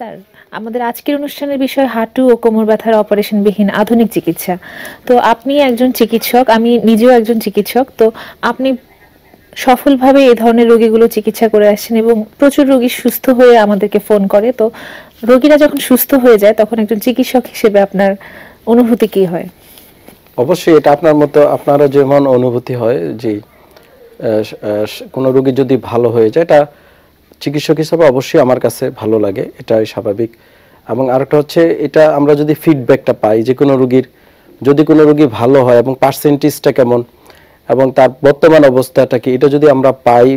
Sir আমাদের আজকের অনুষ্ঠানের বিষয় হাঁটু ও কোমর ব্যথার অপারেশনবিহীন আধুনিক চিকিৎসা তো আপনি একজন চিকিৎসক আমি নিজেও একজন চিকিৎসক তো আপনি সফলভাবে এই ধরনের রোগীগুলো চিকিৎসা করে আসছেন এবং প্রচুর রোগী সুস্থ হয়ে আমাদেরকে ফোন করে তো রোগীরা যখন সুস্থ হয়ে যায় তখন একজন চিকিৎসক হিসেবে আপনার অনুভূতি কি হয় অবশ্যই এটা আপনার মতো আপনারও যেমন অনুভূতি হয় যে কোনো রোগী যদি ভালো হয়ে যায় এটা চিকিৎসক হিসাবে অবশ্যই আমার কাছে ভালো লাগে এটাই স্বাভাবিক এবং আরেকটা হচ্ছে এটা আমরা যদি ফিডব্যাকটা পাই যে কোনো রুগীর যদি কোনো রুগী ভালো হয় এবং পার্সেন্টেজটা কেমন এবং তার বর্তমান অবস্থাটা কি এটা যদি আমরা পাই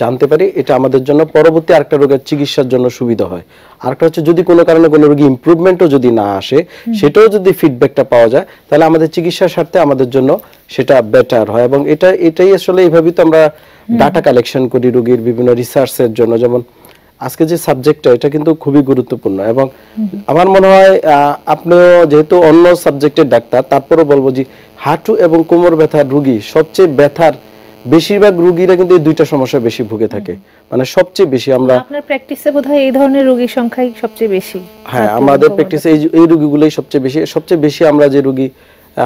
জানতে পারি এটা আমাদের জন্য পরবর্তী আরেকটা রোগের চিকিৎসার জন্য সুবিধা হয় আরেকটা হচ্ছে যদি কোনো কারণে কোনো রোগী ইম্প্রুভমেন্টও যদি না আসে সেটাও যদি ফিডব্যাকটা পাওয়া যায় তাহলে আমাদের চিকিৎসার স্বার্থে আমাদের জন্য সেটা বেটার হয় এবং এটা এটাই আসলে এইভাবেই তো আমরা ডাটা কালেকশন করি রোগীর বিভিন্ন রিসার্চের জন্য যেমন আজকে যে সাবজেক্টটা এটা কিন্তু খুবই গুরুত্বপূর্ণ এবং আমার মনে হয় আপনিও যেহেতু অন্য সাবজেক্টের ডাক্তার তারপরও বলবো যে হাঁটু এবং কোমর ব্যথার রুগী সবচেয়ে ব্যথার বেশিরভাগ রোগীরা কিন্তু এই দুইটা সমস্যা বেশি ভুগে থাকে মানে সবচেয়ে বেশি আমরা আপনার প্র্যাকটিসে বোধহয় এই ধরনের রোগীর সংখ্যাই সবচেয়ে বেশি হ্যাঁ আমাদের প্র্যাকটিসে এই রোগীগুলোই সবচেয়ে বেশি সবচেয়ে বেশি আমরা যে রোগী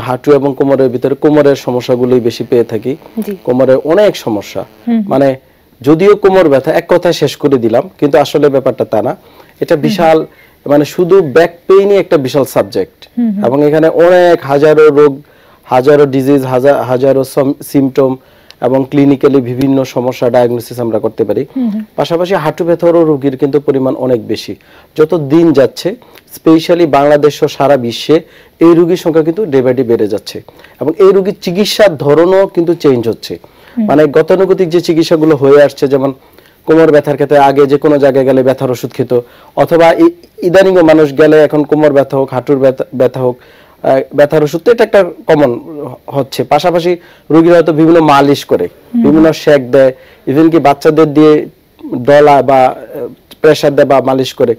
হাঁটু এবং কোমরের ভিতরে কোমরের সমস্যাগুলি বেশি পেয়ে থাকি কোমরের অনেক সমস্যা মানে যদিও কোমর ব্যথা এক কথায় শেষ করে দিলাম কিন্তু আসলে ব্যাপারটা তা না এটা বিশাল মানে শুধু ব্যাক পেইনই একটা বিশাল সাবজেক্ট এবং এখানে অনেক হাজারো রোগ হাজারো ডিজিজ হাজার হাজারো সিমটম এবং ক্লিনিক্যালি বিভিন্ন সমস্যা ডায়াগনোসিস আমরা করতে পারি পাশাপাশি হাঁটু ব্যথারও রোগীর কিন্তু পরিমাণ অনেক বেশি যত দিন যাচ্ছে স্পেশালি বাংলাদেশ ও সারা বিশ্বে এই রোগীর সংখ্যা কিন্তু ডে বাই ডে বেড়ে যাচ্ছে এবং এই রোগীর চিকিৎসার ধরনও কিন্তু চেঞ্জ হচ্ছে মানে গতানুগতিক যে চিকিৎসাগুলো হয়ে আসছে যেমন কোমর ব্যথার ক্ষেত্রে আগে যে কোনো জায়গায় গেলে ব্যথার ওষুধ খেত অথবা ইদানিংও মানুষ গেলে এখন কোমর ব্যথা হোক হাঁটুর ব্যথা হোক ব্যথার ওষুধ তো এটা একটা কমন হচ্ছে পাশাপাশি রোগীরা হয়তো বিভিন্ন মালিশ করে বিভিন্ন শেক দেয় ইভেন কি বাচ্চাদের দিয়ে ডলা বা প্রেশার দেয় বা মালিশ করে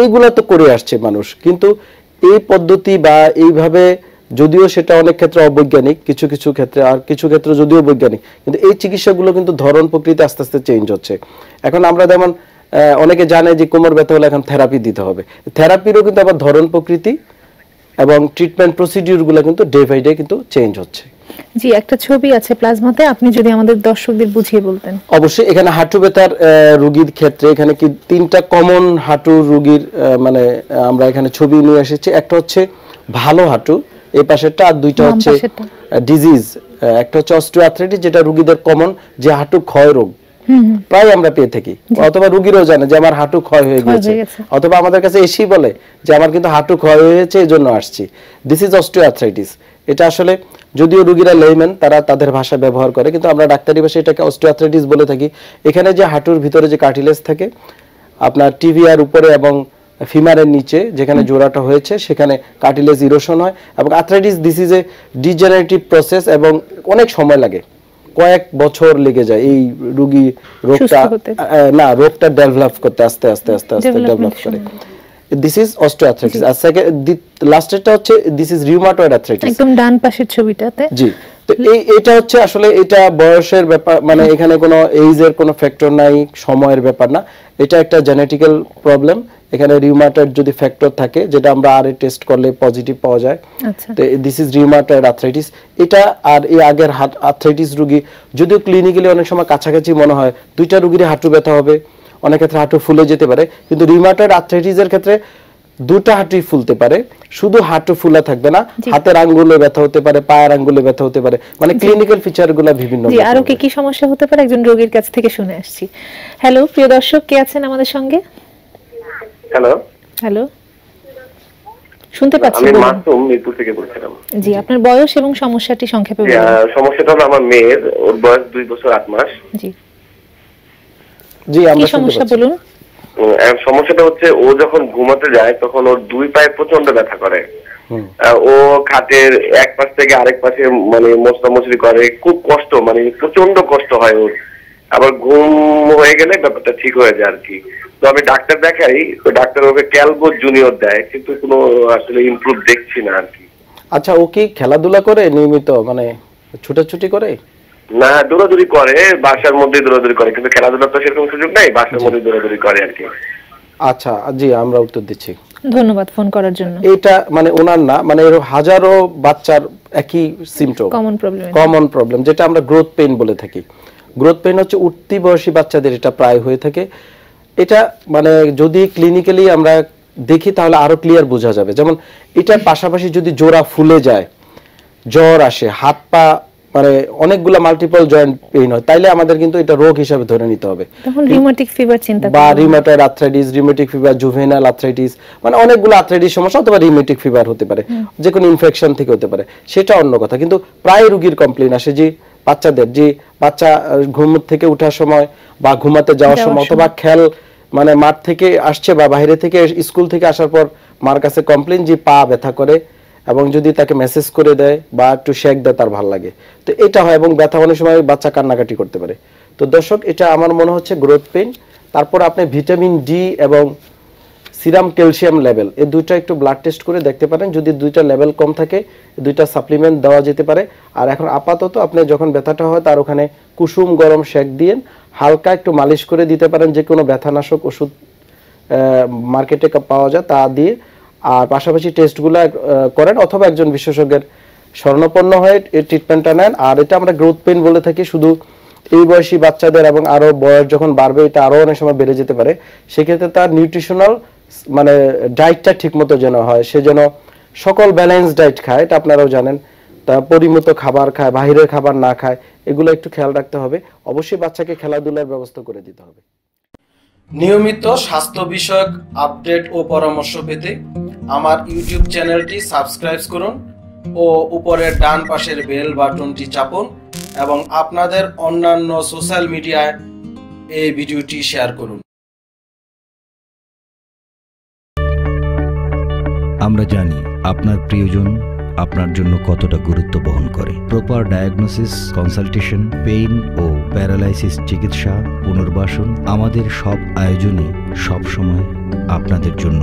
এইগুলো তো করে আসছে মানুষ কিন্তু এই পদ্ধতি বা এইভাবে যদিও সেটা অনেক ক্ষেত্রে অবৈজ্ঞানিক কিছু কিছু ক্ষেত্রে আর কিছু ক্ষেত্রে যদিও বৈজ্ঞানিক কিন্তু এই চিকিৎসাগুলো কিন্তু ধরন প্রকৃতি আস্তে আস্তে চেঞ্জ হচ্ছে এখন আমরা যেমন অনেকে জানে যে কোমর ব্যথা হলে এখন থেরাপি দিতে হবে থেরাপিরও কিন্তু আবার ধরন প্রকৃতি এবং ট্রিটমেন্ট প্রসিডিউরগুলো কিন্তু ডে বাই ডে কিন্তু চেঞ্জ হচ্ছে জি একটা ছবি আছে প্লাজমাতে আপনি যদি আমাদের দর্শকদের বুঝিয়ে বলতেন অবশ্যই এখানে হাঁটু ব্যথার রোগীর ক্ষেত্রে এখানে কি তিনটা কমন হাঁটুর রোগীর মানে আমরা এখানে ছবি নিয়ে এসেছি একটা হচ্ছে ভালো হাঁটু এই পাশেরটা আর দুইটা হচ্ছে ডিজিজ একটা হচ্ছে অস্টিওআর্থ্রাইটিস যেটা রোগীদের কমন যে হাঁটু ক্ষয় রোগ প্রায় আমরা পেয়ে থাকি অথবা রুগীরও জানে যে আমার হাঁটু ক্ষয় হয়ে গেছে অথবা আমাদের কাছে এসি বলে যে আমার কিন্তু হাঁটু ক্ষয় হয়েছে এই জন্য আসছি দিস ইজ অস্টিওআর্থ্রাইটিস এটা আসলে যদিও রুগীরা লেইমেন তারা তাদের ভাষা ব্যবহার করে কিন্তু আমরা ডাক্তারি ভাষায় এটাকে অস্টিওআর্থ্রাইটিস বলে থাকি এখানে যে হাঁটুর ভিতরে যে কার্টিলেজ থাকে আপনার টিভিআর উপরে এবং ফিমারের নিচে যেখানে জোড়াটা হয়েছে সেখানে কার্টিলেজ ইরোশন হয় এবং arthritis this is a degenerative process এবং অনেক সময় লাগে কয়েক বছর লেগে যায় এই রোগী রোগটা না রোগটা ডেভেলপ করতে আস্তে আস্তে আস্তে আস্তে ডেভেলপ করে দিস ইজ অস্টিওআর্থ্রাইটিস আর সেকেন্ড লাস্টেরটা হচ্ছে দিস ইজ রিউমাটয়েড আর্থ্রাইটিস একদম ডান পাশের ছবিটাতে জি এটা হচ্ছে আসলে এটা বয়সের ব্যাপার মানে এখানে কোনো এইজের কোনো ফ্যাক্টর নাই সময়ের ব্যাপার না এটা একটা জেনেটিক্যাল প্রবলেম এখানে রিউমাটয়েড যদি ফ্যাক্টর থাকে যেটা আমরা আর টেস্ট করলে পজিটিভ পাওয়া যায় আচ্ছা। তো দিস ইজ রিউমাটয়েড আর্থ্রাইটিস এটা আর এই আগের হাত আর্থ্রাইটিস রোগী যদিও ক্লিনিক্যালি অনেক সময় কাছাকাছি মনে হয় দুইটা রুগীর হাঁটু ব্যথা হবে অনেক ক্ষেত্রে হাঁটু ফুলে যেতে পারে কিন্তু রিউমাটয়েড আর্থ্রাইটিসের ক্ষেত্রে দুটা হাঁটুই ফুলতে পারে শুধু হাঁটু ফুলা থাকবে না হাতের আঙ্গুলে ব্যথা হতে পারে পায়ের আঙ্গুলে ব্যথা হতে পারে মানে ক্লিনিক্যাল ফিচার গুলো বিভিন্ন জি আরো কি কি সমস্যা হতে পারে একজন রোগীর কাছ থেকে শুনে আসছি হ্যালো প্রিয় দর্শক কে আছেন আমাদের সঙ্গে হ্যালো হ্যালো শুনতে পাচ্ছি আমি মাসুম মিরপুর থেকে বলছিলাম জি আপনার বয়স এবং সমস্যাটি সংক্ষেপে বলুন সমস্যাটা হলো আমার মেয়ের ওর বয়স 2 বছর 8 মাস জি জি আমার সমস্যা বলুন সমস্যাটা হচ্ছে ও যখন ঘুমাতে যায় তখন ওর দুই পায়ে প্রচন্ড ব্যথা করে ও খাটের এক পাশ থেকে আরেক পাশে মানে মশলা মশলি করে খুব কষ্ট মানে প্রচন্ড কষ্ট হয় ওর আবার ঘুম হয়ে গেলে ব্যাপারটা ঠিক হয়ে যায় আর কি তো আমি ডাক্তার দেখাই তো ডাক্তার ওকে ক্যালবো জুনিয়র দেয় কিন্তু কোনো আসলে ইমপ্রুভ দেখছি না আর কি আচ্ছা ও কি খেলাধুলা করে নিয়মিত মানে ছুটাছুটি করে না দৌড়াদৌড়ি করে বাসার মধ্যে দৌড়াদৌড়ি করে কিন্তু খেলাধুলা তো সেরকম সুযোগ নেই বাসার মধ্যে দৌড়াদৌড়ি করে আর কি আচ্ছা জি আমরা উত্তর দিচ্ছি ধন্যবাদ ফোন করার জন্য এটা মানে ওনার না মানে এর হাজারো বাচ্চার একই symptom common problem common problem যেটা আমরা গ্রোথ পেইন বলে থাকি গ্রোথ পেইন হচ্ছে উঠতি বয়সী বাচ্চাদের এটা প্রায় হয়ে থাকে এটা মানে যদি ক্লিনিক্যালি আমরা দেখি তাহলে আরো ক্লিয়ার বোঝা যাবে যেমন এটার পাশাপাশি যদি জোড়া ফুলে যায় জ্বর আসে হাত পা মানে অনেকগুলো মাল্টিপল জয়েন্ট পেইন হয় তাইলে আমাদের কিন্তু এটা রোগ হিসেবে ধরে নিতে হবে তখন রিউম্যাটিক ফিভার চিন্তা বা rheumatoid arthritis rheumatic fever juvenile arthritis মানে অনেকগুলো আর্থ্রাইটিস সমস্যা অথবা রিউম্যাটিক ফিভার হতে পারে যে কোনো ইনফেকশন থেকে হতে পারে সেটা অন্য কথা কিন্তু প্রায় রোগীর কমপ্লেন আসে যে বাচ্চাদের যে বাচ্চা ঘুম থেকে ওঠার সময় বা ঘুমাতে যাওয়ার সময় অথবা খেল মানে মাঠ থেকে আসছে বা বাইরে থেকে স্কুল থেকে আসার পর মার কাছে কমপ্লেন যে পা ব্যথা করে এবং যদি তাকে মেসেজ করে দেয় বা একটু শেক দেয় তার ভাল লাগে তো এটা হয় এবং ব্যথা অনেক সময় বাচ্চা কান্নাকাটি করতে পারে তো দর্শক এটা আমার মনে হচ্ছে গ্রোথ পেন তারপর আপনি ভিটামিন ডি এবং সিরাম ক্যালসিয়াম লেভেল এই দুইটা একটু ব্লাড টেস্ট করে দেখতে পারেন যদি দুইটা লেভেল কম থাকে দুইটা সাপ্লিমেন্ট দেওয়া যেতে পারে আর এখন আপাতত আপনি যখন ব্যথাটা হয় তার ওখানে কুসুম গরম শেক দিয়ে হালকা একটু মালিশ করে দিতে পারেন যে কোনো ব্যথানাশক ওষুধ মার্কেটে পাওয়া যায় তা দিয়ে আর পাশাপাশি টেস্টগুলো করেন অথবা একজন বিশেষজ্ঞের স্বর্ণপন্ন হয়ে এর ট্রিটমেন্টটা নেন আর এটা আমরা গ্রোথ পেন বলে থাকি শুধু এই বয়সী বাচ্চাদের এবং আরও বয়স যখন বাড়বে এটা আরও অনেক সময় বেড়ে যেতে পারে সেক্ষেত্রে তার নিউট্রিশনাল মানে ডায়েটটা ঠিকমতো যেন হয় সে যেন সকল ব্যালেন্স ডায়েট খায় এটা আপনারাও জানেন তা পরিমিত খাবার খায় বাহিরের খাবার না খায় এগুলো একটু খেয়াল রাখতে হবে অবশ্যই বাচ্চাকে খেলাধুলার ব্যবস্থা করে দিতে হবে নিয়মিত স্বাস্থ্য বিষয়ক আপডেট ও পরামর্শ পেতে আমার ইউটিউব চ্যানেলটি সাবস্ক্রাইব করুন ও উপরের ডান পাশের বেল বাটনটি চাপুন এবং আপনাদের অন্যান্য সোশ্যাল মিডিয়ায় এই ভিডিওটি শেয়ার করুন আমরা জানি আপনার প্রিয়জন আপনার জন্য কতটা গুরুত্ব বহন করে প্রপার ডায়াগনোসিস কনসালটেশন পেইন ও প্যারালাইসিস চিকিৎসা পুনর্বাসন আমাদের সব আয়োজনই সবসময় আপনাদের জন্য